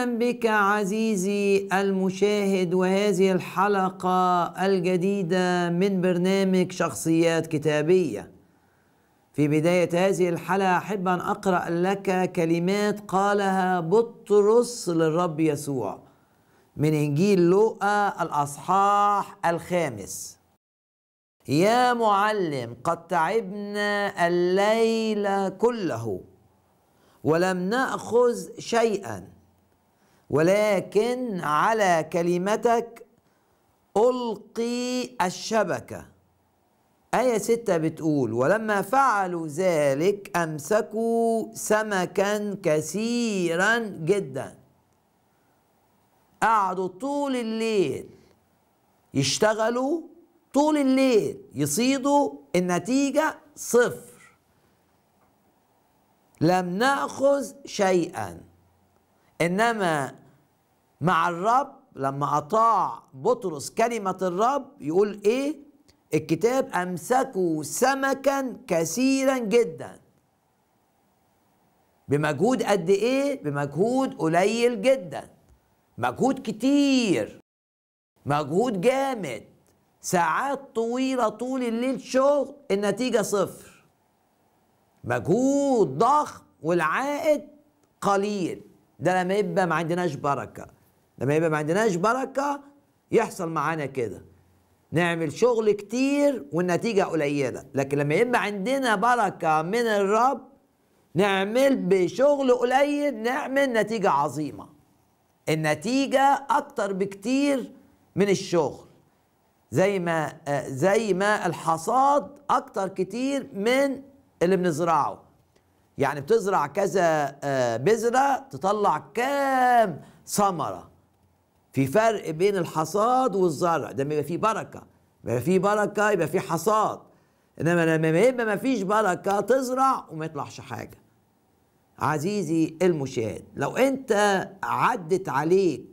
اهلا بك عزيزي المشاهد وهذه الحلقه الجديده من برنامج شخصيات كتابيه في بدايه هذه الحلقه احب ان اقرا لك كلمات قالها بطرس للرب يسوع من انجيل لوقا الاصحاح الخامس يا معلم قد تعبنا الليل كله ولم ناخذ شيئا ولكن على كلمتك ألقي الشبكة آية ستة بتقول ولما فعلوا ذلك أمسكوا سمكا كثيرا جدا قعدوا طول الليل يشتغلوا طول الليل يصيدوا النتيجة صفر لم نأخذ شيئا إنما مع الرب لما أطاع بطرس كلمة الرب يقول إيه الكتاب أمسكوا سمكا كثيرا جدا بمجهود قد إيه بمجهود قليل جدا مجهود كتير مجهود جامد ساعات طويلة طول الليل شغل النتيجة صفر مجهود ضخم والعائد قليل ده لما يبقى ما عندناش بركه لما يبقى ما عندناش بركه يحصل معانا كده نعمل شغل كتير والنتيجه قليله لكن لما يبقى عندنا بركه من الرب نعمل بشغل قليل نعمل نتيجه عظيمه النتيجه اكتر بكتير من الشغل زي ما زي ما الحصاد اكتر كتير من اللي بنزرعه يعني بتزرع كذا آه، بذره تطلع كام ثمره في فرق بين الحصاد والزرع ده بيبقى فيه بركه بيبقى فيه بركه يبقى فيه حصاد انما لما يبقى ما فيش بركه تزرع وما يطلعش حاجه عزيزي المشاهد لو انت عدت عليك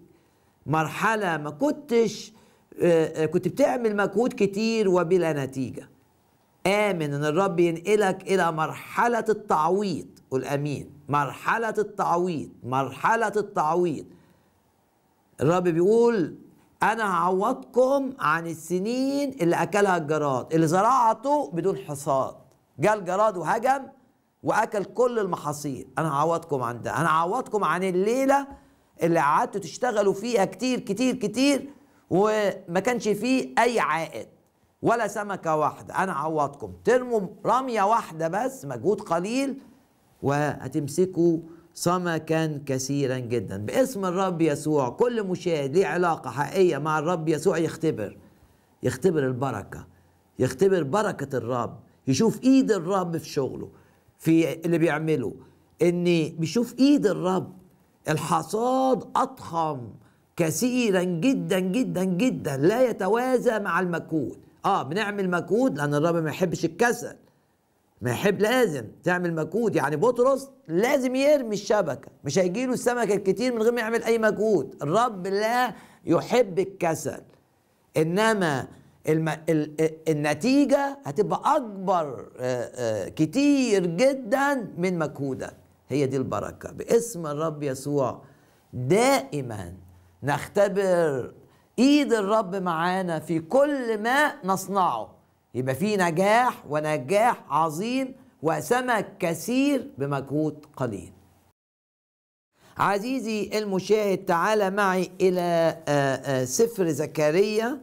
مرحله ما كنتش آه، آه، كنت بتعمل مجهود كتير وبلا نتيجه امن ان الرب ينقلك الى مرحله التعويض قل امين مرحله التعويض مرحله التعويض الرب بيقول انا هعوضكم عن السنين اللي اكلها الجراد اللي زرعته بدون حصاد جاء الجراد وهجم واكل كل المحاصيل انا هعوضكم عن ده انا هعوضكم عن الليله اللي قعدتوا تشتغلوا فيها كتير كتير كتير وما كانش فيه اي عائد ولا سمكه واحده انا هعوضكم ترموا رميه واحده بس مجهود قليل وهتمسكوا سمكا كثيرا جدا باسم الرب يسوع كل مشاهد ليه علاقة حقيقية مع الرب يسوع يختبر يختبر البركة يختبر بركة الرب يشوف ايد الرب في شغله في اللي بيعمله ان بيشوف ايد الرب الحصاد اضخم كثيرا جدا جدا جدا لا يتوازى مع المجهود اه بنعمل مجهود لان الرب ما يحبش الكسل ما يحب لازم تعمل مجهود يعني بطرس لازم يرمي الشبكه مش هيجي له السمكه الكتير من غير ما يعمل اي مجهود الرب لا يحب الكسل انما الم... ال... النتيجه هتبقى اكبر آه، آه، كتير جدا من مجهودك هي دي البركه باسم الرب يسوع دائما نختبر ايد الرب معانا في كل ما نصنعه يبقى في نجاح ونجاح عظيم وسمك كثير بمجهود قليل عزيزي المشاهد تعال معي إلى آه، آه، سفر زكريا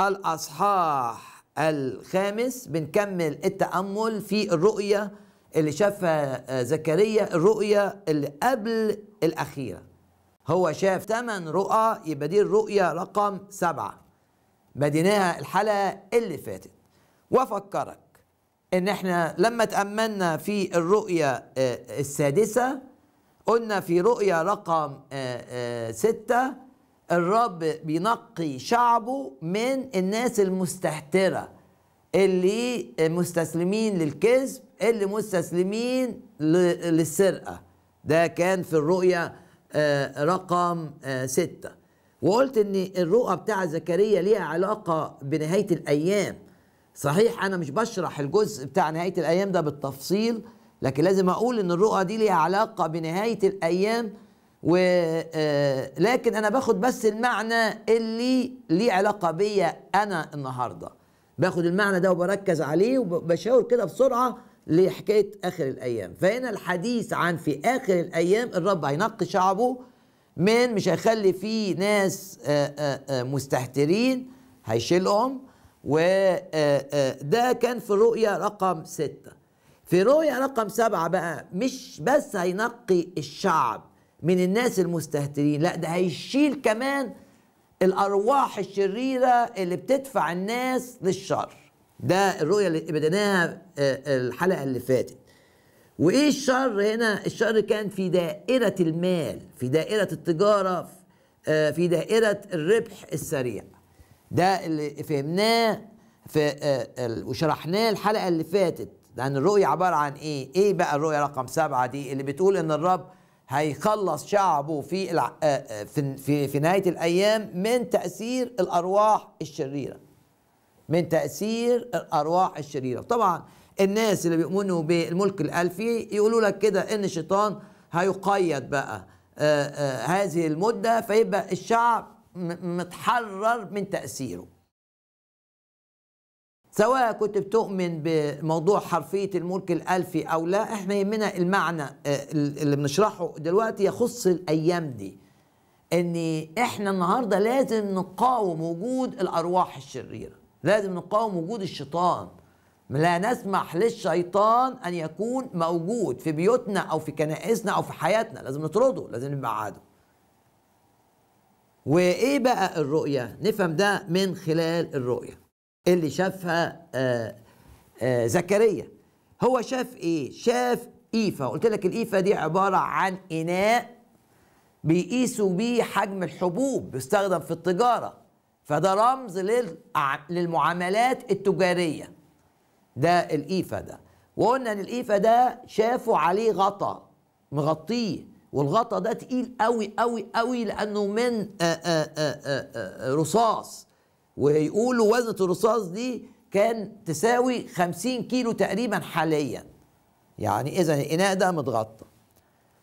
الأصحاح الخامس بنكمل التأمل في الرؤية اللي شافها آه، زكريا الرؤية اللي قبل الأخيرة هو شاف ثمان رؤى يبقى دي الرؤية رقم سبعة بديناها الحلقه اللي فاتت وافكرك ان احنا لما تاملنا في الرؤيه آه، آه، السادسه قلنا في رؤيه رقم آه، سته الرب بينقي شعبه من الناس المستهتره اللي مستسلمين للكذب اللي مستسلمين للسرقه ده كان في الرؤيه رقم ستة وقلت ان الرؤى بتاع زكريا ليها علاقه بنهايه الايام صحيح انا مش بشرح الجزء بتاع نهايه الايام ده بالتفصيل لكن لازم اقول ان الرؤى دي ليها علاقه بنهايه الايام و آه، لكن انا باخد بس المعنى اللي ليه علاقه بيا انا النهارده باخد المعنى ده وبركز عليه وبشاور كده بسرعه لحكايه اخر الايام فهنا الحديث عن في اخر الايام الرب هينقي شعبه من مش هيخلي فيه ناس آه، آه، آه، مستهترين هيشيلهم وده كان في رؤية رقم ستة في رؤية رقم سبعة بقى مش بس هينقي الشعب من الناس المستهترين لا ده هيشيل كمان الأرواح الشريرة اللي بتدفع الناس للشر ده الرؤية اللي بدناها الحلقة اللي فاتت وايه الشر هنا الشر كان في دائره المال في دائره التجاره آه، في دائره الربح السريع ده اللي فهمناه في آه، وشرحناه الحلقه اللي فاتت لان الرؤيه عباره عن ايه ايه بقى الرؤيه رقم سبعة دي اللي بتقول ان الرب هيخلص شعبه في آه، في, في نهايه الايام من تاثير الارواح الشريره من تاثير الارواح الشريره طبعا الناس اللي بيؤمنوا بالملك الالفي يقولوا لك كده ان الشيطان هيقيد بقى آه، آه، هذه المده فيبقى الشعب متحرر من تاثيره سواء كنت بتؤمن بموضوع حرفية الملك الألفي أو لا احنا يهمنا المعنى آه، اللي بنشرحه دلوقتي يخص الأيام دي ان احنا النهاردة لازم نقاوم وجود الأرواح الشريرة لازم نقاوم وجود الشيطان لا نسمح للشيطان ان يكون موجود في بيوتنا او في كنائسنا او في حياتنا لازم نطرده لازم نبعده وايه بقى الرؤيه نفهم ده من خلال الرؤيه اللي شافها آه، آه، زكريا هو شاف ايه شاف ايفا قلت لك الايفا دي عباره عن اناء بيقيسوا بيه حجم الحبوب بيستخدم في التجاره فده رمز للمعاملات التجاريه ده الإيفا ده وقلنا إن الإيفا ده شافوا عليه غطا مغطيه والغطا ده تقيل قوي قوي قوي لأنه من آآ آه، آآ آه، آآ آه، رصاص ويقولوا وزنة الرصاص دي كان تساوي 50 كيلو تقريبا حاليا يعني إذا الإناء ده متغطى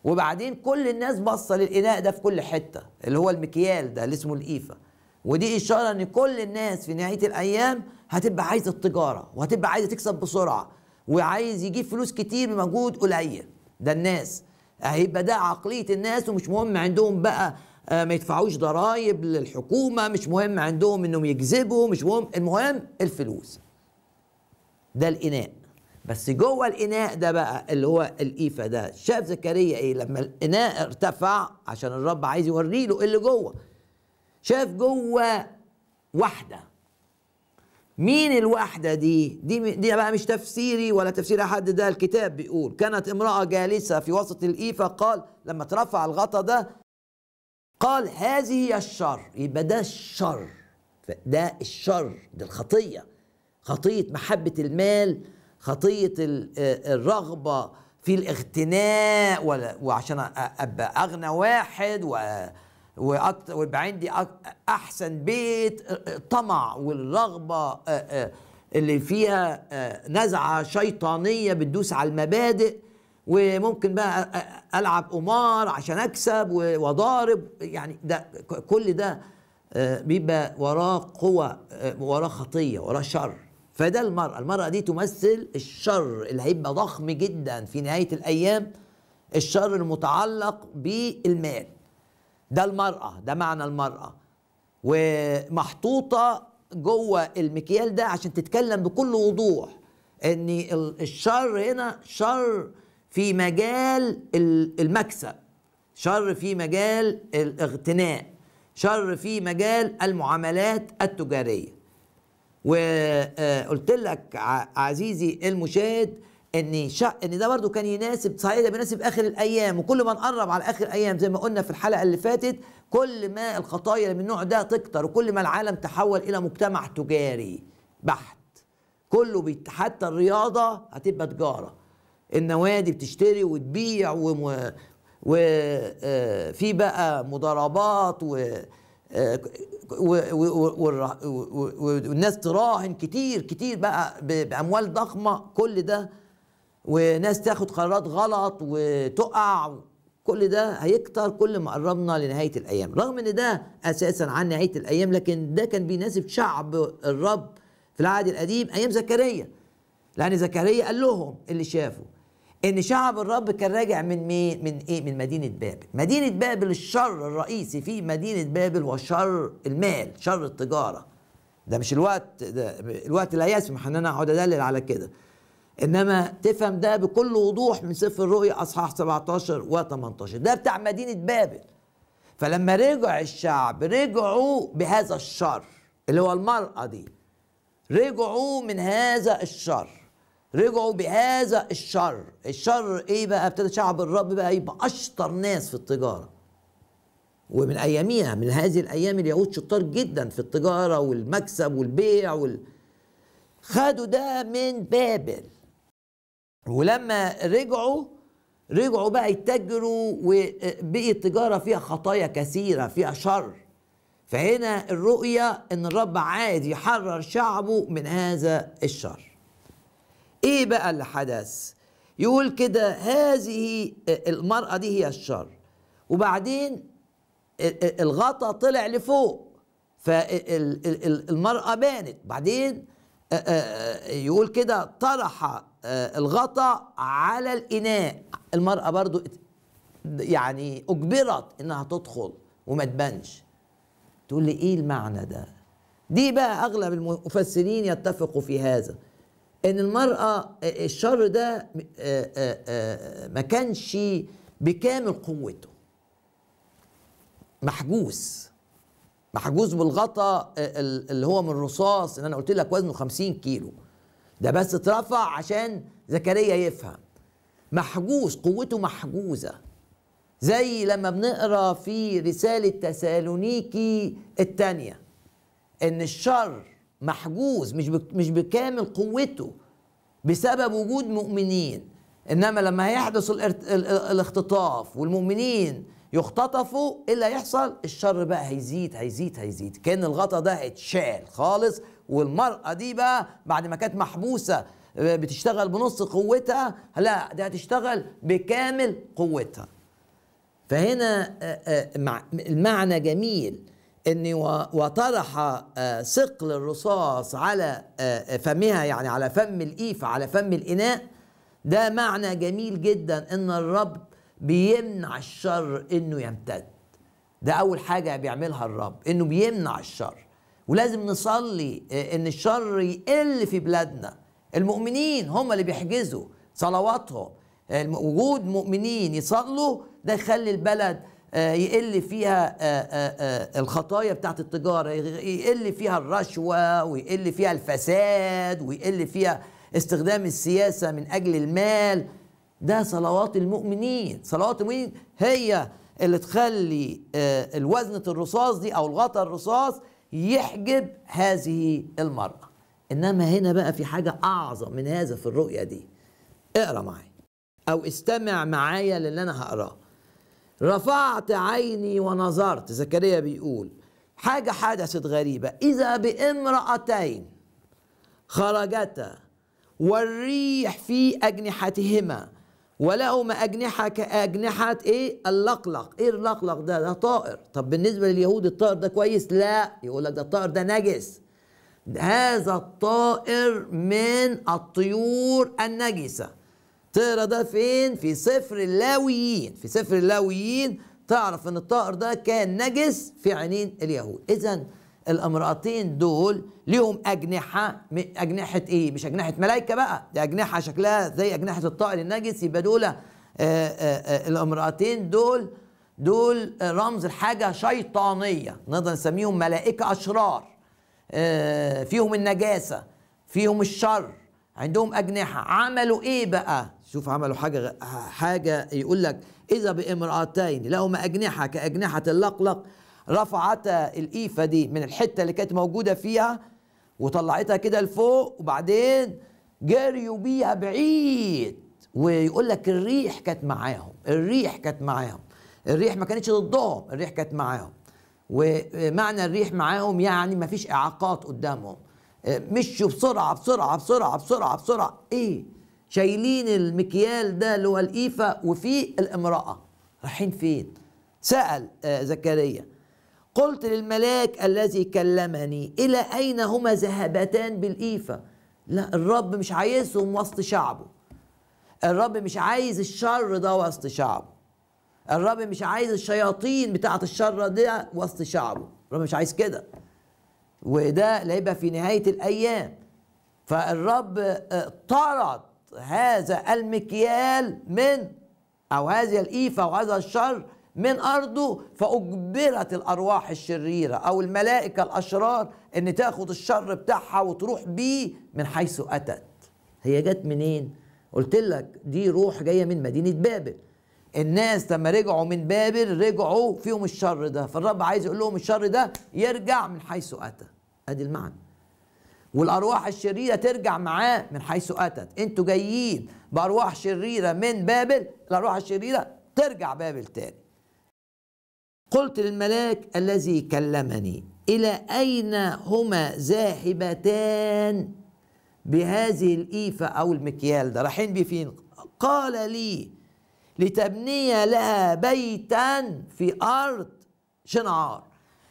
وبعدين كل الناس باصه للاناء ده في كل حته اللي هو المكيال ده اللي اسمه الإيفا ودي إشارة إن كل الناس في نهاية الأيام هتبقى عايزة التجارة وهتبقى عايزة تكسب بسرعة وعايز يجيب فلوس كتير بمجهود قليل ده الناس هيبقى ده عقلية الناس ومش مهم عندهم بقى آه، ما يدفعوش ضرائب للحكومة مش مهم عندهم انهم يكذبوا مش مهم المهم الفلوس ده الإناء بس جوه الإناء ده بقى اللي هو الإيفا ده شاف زكريا إيه لما الإناء ارتفع عشان الرب عايز يوريله اللي جوه شاف جوه واحده مين الواحده دي دي دي بقى مش تفسيري ولا تفسير احد ده الكتاب بيقول كانت امراه جالسه في وسط الايفه قال لما ترفع الغطا ده قال هذه هي الشر يبقى ده الشر ده الشر ده الخطيه خطيه محبه المال خطيه الرغبه في الاغتناء وعشان ابقى اغنى واحد و ويبقى عندي احسن بيت آه، آه، طمع والرغبه آه، اللي فيها نزعه شيطانيه بتدوس على المبادئ وممكن بقى العب قمار عشان اكسب واضارب يعني ده كل ده بيبقى وراه قوة وراه خطية وراه شر فده المرأة المرأة دي تمثل الشر اللي هيبقى ضخم جدا في نهاية الأيام الشر المتعلق بالمال ده المرأة ده معنى المرأة ومحطوطة جوه المكيال ده عشان تتكلم بكل وضوح ان الشر هنا شر في مجال المكسب شر في مجال الاغتناء شر في مجال المعاملات التجاريه وقلت آه، لك عزيزي المشاهد ان شا... ان ده برضو كان يناسب صحيح ده بيناسب اخر الايام وكل ما نقرب على اخر الايام زي ما قلنا في الحلقه اللي فاتت كل ما الخطايا من النوع ده تكتر وكل ما العالم تحول الى مجتمع تجاري بحت كله بيت... حتى الرياضه هتبقى تجاره النوادي بتشتري وتبيع و... و... آه، بقى مضاربات آه، و والناس تراهن كتير كتير بقى باموال ضخمه كل ده وناس تاخد قرارات غلط وتقع كل ده هيكتر كل ما قربنا لنهاية الأيام رغم أن ده أساسا عن نهاية الأيام لكن ده كان بيناسب شعب الرب في العهد القديم أيام زكريا لأن زكريا قال لهم اللي شافوا ان شعب الرب كان راجع من مين من ايه من مدينه بابل مدينه بابل الشر الرئيسي في مدينه بابل وشر المال شر التجاره ده مش الوقت ده الوقت لا يسمح ان انا اقعد ادلل على كده انما تفهم ده بكل وضوح من سفر الرؤيا اصحاح 17 و18 ده بتاع مدينه بابل فلما رجع الشعب رجعوا بهذا الشر اللي هو المرأة دي رجعوا من هذا الشر رجعوا بهذا الشر الشر ايه بقى ابتدى شعب الرب بقى يبقى اشطر ناس في التجارة ومن اياميها من هذه الايام اليهود شطار جدا في التجارة والمكسب والبيع وال... خدوا ده من بابل ولما رجعوا رجعوا بقى يتاجروا وبقت التجارة فيها خطايا كثيرة فيها شر فهنا الرؤية ان الرب عايز يحرر شعبه من هذا الشر ايه بقى اللي حدث يقول كده هذه المرأة دي هي الشر وبعدين الغطا طلع لفوق فالمرأة بانت بعدين يقول كده طرح آه، الغطاء على الإناء المرأة برضو يعني أجبرت إنها تدخل وما تبانش تقول لي إيه المعنى ده دي بقى أغلب المفسرين يتفقوا في هذا إن المرأة آه، الشر ده آه، ما كانش بكامل قوته محجوز محجوز بالغطاء اللي هو من الرصاص اللي انا قلت لك وزنه 50 كيلو ده بس اترفع عشان زكريا يفهم محجوز قوته محجوزه زي لما بنقرا في رساله تسالونيكي الثانيه ان الشر محجوز مش مش بكامل قوته بسبب وجود مؤمنين انما لما هيحدث الاختطاف والمؤمنين يختطفوا ايه اللي هيحصل الشر بقى هيزيد هيزيد هيزيد كان الغطا ده هيتشال خالص والمرأة دي بقى بعد ما كانت محبوسة آه، بتشتغل بنص قوتها لا ده هتشتغل بكامل قوتها فهنا آه، آه، المعنى جميل ان وطرح ثقل الرصاص على فمها يعني على فم الإيفة على فم الإناء ده معنى جميل جدا ان الرب بيمنع الشر انه يمتد ده اول حاجه بيعملها الرب انه بيمنع الشر ولازم نصلي آه، ان الشر يقل في بلادنا المؤمنين هم اللي بيحجزوا صلواتهم وجود مؤمنين يصلوا ده يخلي البلد آه، يقل فيها آه، الخطايا بتاعت التجارة يقل فيها الرشوة ويقل فيها الفساد ويقل فيها استخدام السياسة من أجل المال ده صلوات المؤمنين صلوات المؤمنين هي اللي تخلي الوزنة الرصاص دي أو الغطاء الرصاص يحجب هذه المرأة إنما هنا بقى في حاجة أعظم من هذا في الرؤية دي اقرأ معايا أو استمع معايا للي أنا هقراه رفعت عيني ونظرت زكريا بيقول حاجة حدثت غريبة إذا بامرأتين خرجتا والريح في أجنحتهما ولهم أجنحة كأجنحة إيه اللقلق إيه اللقلق ده ده طائر طب بالنسبة لليهود الطائر ده كويس لا يقول لك ده الطائر ده نجس هذا الطائر من الطيور النجسة تقرا ده فين في سفر اللاويين في سفر اللاويين تعرف ان الطائر ده كان نجس في عينين اليهود اذا الامرأتين دول ليهم أجنحة أجنحة إيه؟ مش أجنحة ملائكة بقى دي أجنحة شكلها زي أجنحة الطائر النجس يبقى دول آه، آه، آه، الامرأتين دول دول رمز لحاجة شيطانية نقدر نسميهم ملائكة أشرار فيهم النجاسة فيهم الشر عندهم أجنحة عملوا إيه بقى شوف عملوا حاجة حاجة يقول لك إذا بامرأتين لهما أجنحة كأجنحة اللقلق رفعت الإيفة دي من الحتة اللي كانت موجودة فيها وطلعتها كده لفوق وبعدين جريوا بيها بعيد ويقول لك الريح كانت معاهم الريح كانت معاهم الريح ما كانتش ضدهم الريح كانت معاهم ومعنى الريح معاهم يعني ما فيش إعاقات قدامهم مشوا بسرعة بسرعة بسرعة بسرعة بسرعة إيه شايلين المكيال ده اللي هو الإيفة وفي الامرأة رايحين فين سأل آه، زكريا قلت للملاك الذي كلمني إلى أين هما ذهبتان بالايفا لا الرب مش عايزهم وسط شعبه الرب مش عايز الشر ده وسط شعبه الرب مش عايز الشياطين بتاعة الشر ده وسط شعبه الرب مش عايز كده وده ليبقى في نهاية الأيام فالرب آه، طرد هذا المكيال من أو هذه الإيفة وهذا الشر من أرضه فأجبرت الأرواح الشريرة أو الملائكة الأشرار أن تاخد الشر بتاعها وتروح بيه من حيث أتت هي جت منين؟ قلت لك دي روح جاية من مدينة بابل الناس لما رجعوا من بابل رجعوا فيهم الشر ده فالرب عايز يقول لهم الشر ده يرجع من حيث أتى أدي المعنى والارواح الشريره ترجع معاه من حيث اتت انتوا جايين بارواح شريره من بابل الارواح الشريره ترجع بابل تاني قلت للملاك الذي كلمني الى اين هما ذاهبتان بهذه الايفه او المكيال ده رايحين بيه فين قال لي لتبني لها بيتا في ارض شنعار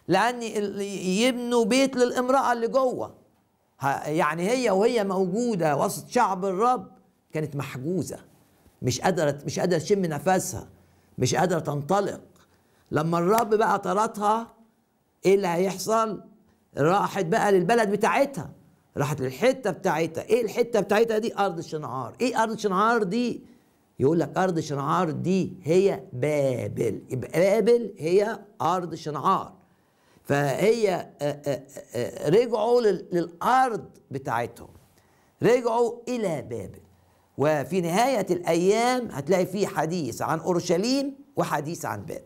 لان يبنوا بيت للامراه اللي جوه يعني هي وهي موجوده وسط شعب الرب كانت محجوزه مش قادره مش قادره تشم نفسها مش قادره تنطلق لما الرب بقى طردها ايه اللي هيحصل راحت بقى للبلد بتاعتها راحت للحته بتاعتها ايه الحته بتاعتها دي ارض شنعار ايه ارض شنعار دي يقول لك ارض شنعار دي هي بابل يبقى بابل هي ارض شنعار فهي آه، آه، آه، رجعوا للارض بتاعتهم رجعوا الى بابل وفي نهايه الايام هتلاقي في حديث عن اورشليم وحديث عن بابل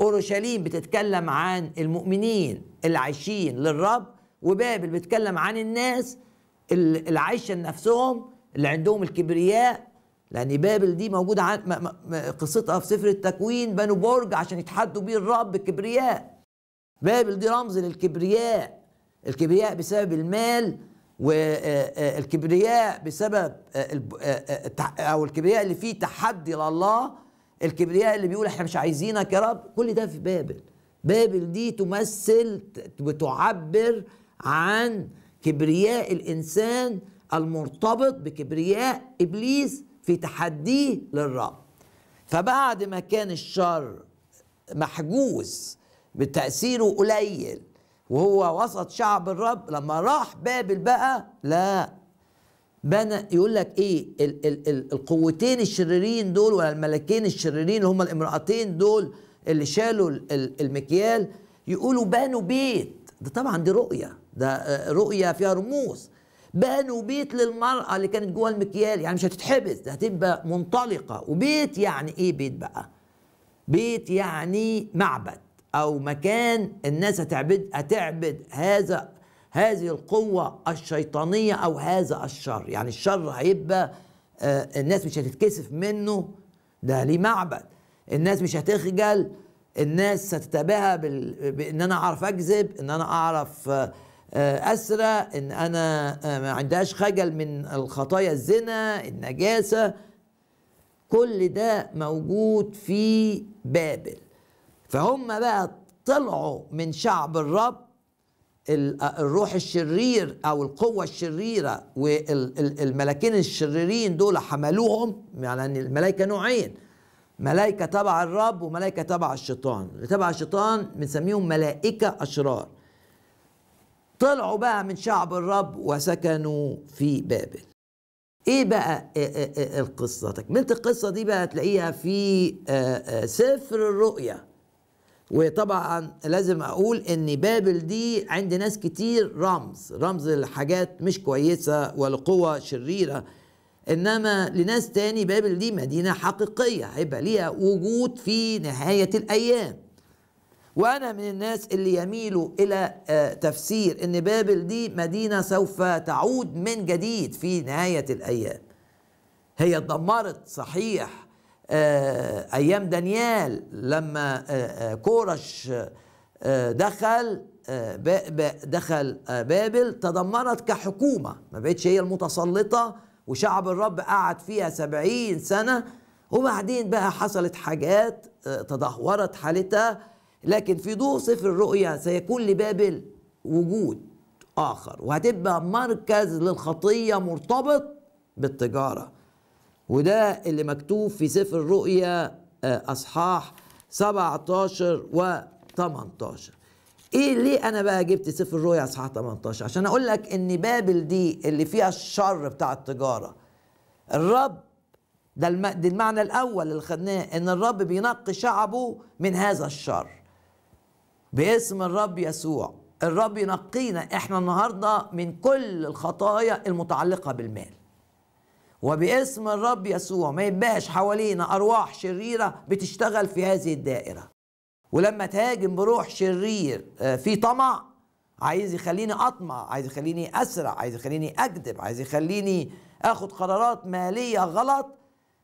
اورشليم بتتكلم عن المؤمنين اللي عايشين للرب وبابل بتتكلم عن الناس اللي عايشه لنفسهم اللي عندهم الكبرياء لان بابل دي موجوده عن قصتها في سفر التكوين بنوا برج عشان يتحدوا بيه الرب الكبرياء بابل دي رمز للكبرياء الكبرياء بسبب المال والكبرياء بسبب او الكبرياء اللي فيه تحدي لله الكبرياء اللي بيقول احنا مش عايزينك يا رب كل ده في بابل بابل دي تمثل بتعبر عن كبرياء الانسان المرتبط بكبرياء ابليس في تحديه للرب فبعد ما كان الشر محجوز بتاثيره قليل وهو وسط شعب الرب لما راح بابل بقى لا بنى يقول لك ايه ال ال ال القوتين الشريرين دول ولا الملكين الشريرين اللي هم الامرأتين دول اللي شالوا المكيال يقولوا بنوا بيت ده طبعا دي رؤيه ده آه، رؤيه فيها رموز بنوا بيت للمرأة اللي كانت جوه المكيال يعني مش هتتحبس ده هتبقى منطلقة وبيت يعني ايه بيت بقى بيت يعني معبد او مكان الناس هتعبد هتعبد هذا هذه القوة الشيطانية أو هذا الشر يعني الشر هيبقى آه، الناس مش هتتكسف منه ده ليه معبد الناس مش هتخجل الناس هتتباهى بال... بان انا اعرف اكذب ان انا اعرف آه، آه، اسرق ان انا ما عندهاش خجل من الخطايا الزنا النجاسه كل ده موجود في بابل فهم بقى طلعوا من شعب الرب آه، الروح الشرير او القوة الشريرة والملاكين الشريرين دول حملوهم يعني الملائكة نوعين ملائكة تبع الرب وملائكة تبع الشيطان اللي تبع الشيطان بنسميهم ملائكة أشرار طلعوا بقى من شعب الرب وسكنوا في بابل ايه بقى آه، آه، القصة تكملة القصة دي بقى تلاقيها في سفر الرؤيا وطبعا لازم اقول ان بابل دي عند ناس كتير رمز رمز لحاجات مش كويسه ولقوى شريره انما لناس تاني بابل دي مدينه حقيقيه هيبقى ليها وجود في نهايه الايام وانا من الناس اللي يميلوا الى آه، تفسير ان بابل دي مدينه سوف تعود من جديد في نهايه الايام هي اتدمرت صحيح آه، ايام دانيال لما آه، آه، كورش دخل دخل بابل تدمرت كحكومه ما بقتش هي المتسلطه وشعب الرب قعد فيها سبعين سنه وبعدين بقى حصلت حاجات تدهورت حالتها لكن في ضوء سفر الرؤيا سيكون لبابل وجود اخر وهتبقى مركز للخطيه مرتبط بالتجاره وده اللي مكتوب في سفر الرؤيا آه، اصحاح 17 و 18 ايه ليه انا بقى جبت سفر الرؤيا اصحاح 18 عشان اقول لك ان بابل دي اللي فيها الشر بتاع التجاره الرب ده الم... دي المعنى الاول اللي خدناه ان الرب بينقي شعبه من هذا الشر باسم الرب يسوع الرب ينقينا احنا النهارده من كل الخطايا المتعلقه بالمال وباسم الرب يسوع ما يبقاش حوالينا أرواح شريرة بتشتغل في هذه الدائرة ولما تهاجم بروح شرير آه، في طمع عايز يخليني أطمع عايز يخليني أسرع عايز يخليني أكذب عايز يخليني أخد قرارات مالية غلط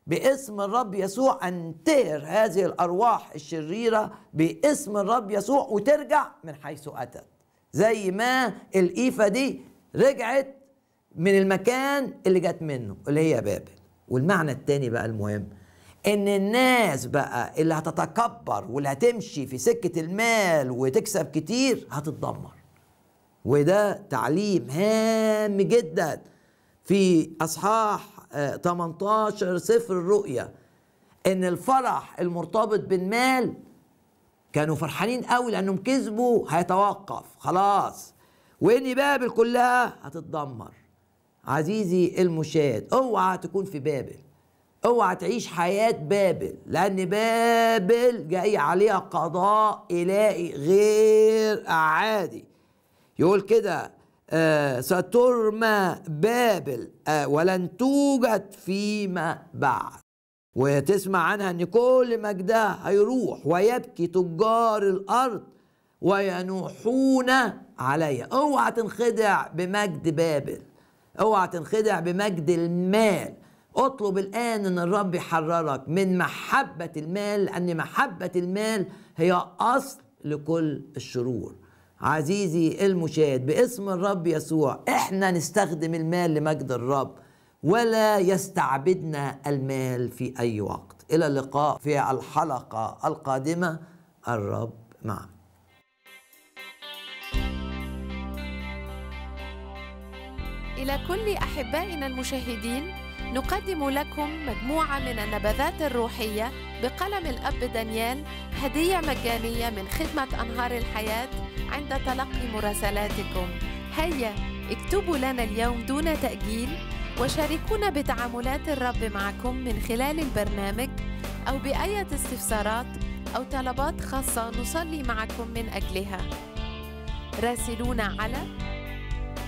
باسم الرب يسوع أنتهر هذه الأرواح الشريرة باسم الرب يسوع وترجع من حيث أتت زي ما الإيفة دي رجعت من المكان اللي جت منه اللي هي بابل والمعنى التاني بقى المهم ان الناس بقى اللي هتتكبر واللي هتمشي في سكة المال وتكسب كتير هتتدمر وده تعليم هام جدا في اصحاح 18 سفر الرؤيا ان الفرح المرتبط بالمال كانوا فرحانين قوي لانهم كسبوا هيتوقف خلاص وان بابل كلها هتتدمر عزيزي المشاهد اوعى تكون في بابل اوعى تعيش حياة بابل لأن بابل جاي عليها قضاء إلهي غير عادي يقول كده آه سترمى بابل آه ولن توجد فيما بعد وتسمع عنها ان كل مجدها هيروح ويبكي تجار الارض وينوحون عليها اوعى تنخدع بمجد بابل اوعى تنخدع بمجد المال اطلب الآن أن الرب يحررك من محبة المال لأن محبة المال هي أصل لكل الشرور عزيزي المشاهد باسم الرب يسوع احنا نستخدم المال لمجد الرب ولا يستعبدنا المال في أي وقت إلى اللقاء في الحلقة القادمة الرب معنا إلى كل أحبائنا المشاهدين نقدم لكم مجموعة من النبذات الروحية بقلم الأب دانيال هدية مجانية من خدمة أنهار الحياة عند تلقي مراسلاتكم هيا اكتبوا لنا اليوم دون تأجيل وشاركونا بتعاملات الرب معكم من خلال البرنامج أو بأية استفسارات أو طلبات خاصة نصلي معكم من أجلها راسلونا على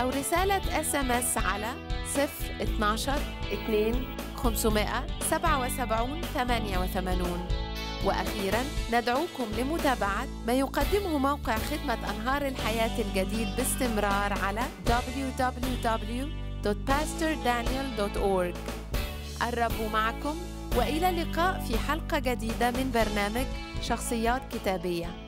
أو رسالة اس ام اس على 012 2 577 88 وأخيرا ندعوكم لمتابعة ما يقدمه موقع خدمة أنهار الحياة الجديد باستمرار على www.pastordaniel.org الرب معكم وإلى اللقاء في حلقة جديدة من برنامج شخصيات كتابيه